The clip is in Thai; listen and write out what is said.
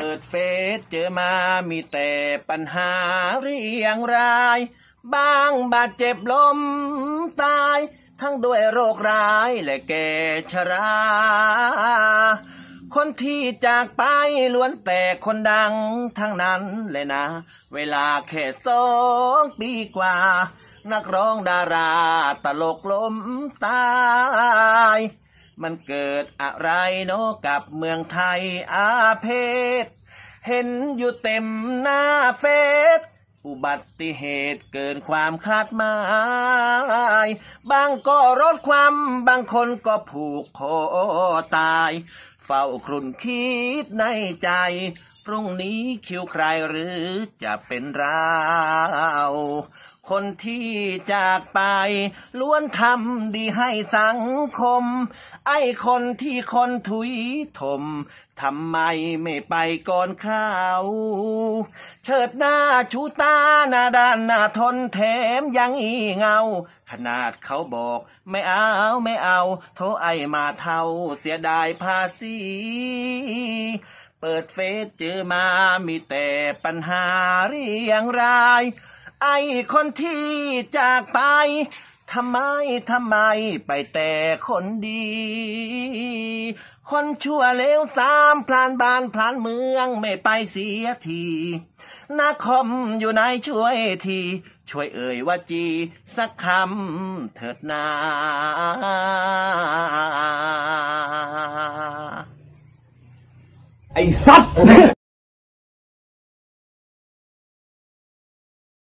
เปิดเฟซเจอมา มีแต่ปัญหาเรียงรายบางบาดเจ็บล้มตาย ทั้งด้วยโรคร้ายและแก่ชรา คนที่จากไปล้วนแต่คนดังทั้งนั้นเลยนะ เวลาแค่สองปีกว่า นักร้องดาราตลกล้มตายมันเกิดอะไรเนาะกับเมืองไทยอาเพศ เห็นอยู่เต็มหน้าเฟซอุบัติเหตุเกินความคาดหมาย บางก็รถความ บางคนก็ผูกคอตาย เฝ้าครุ่นคิดในใจ พรุ่งนี้คิวใครหรือจะเป็นเราคนที่จากไป ล้วนทำดีให้สังคม ไอ้คนที่คนถุยถมทำไมไม่ไปก่อนเขาเชิดหน้าชูตา หน้าด้านหน้าทนแถมยังอีเงาขนาดเขาบอก ไม่เอา ไม่เอา โทไอมาเท่า เสียดายภาษีเปิดเฟซเจอมามีแต่ปัญหาเรียงรายไอคนที่จากไปทำไมทำไมไปแต่คนดี คนชั่วเลวสามพลานบ้านพลานเมืองไม่ไปเสียทีนาคมอยู่ไหนช่วยที ช่วยเอ่ยว่าจี สักคำเถิดนา ไอ้สัตว์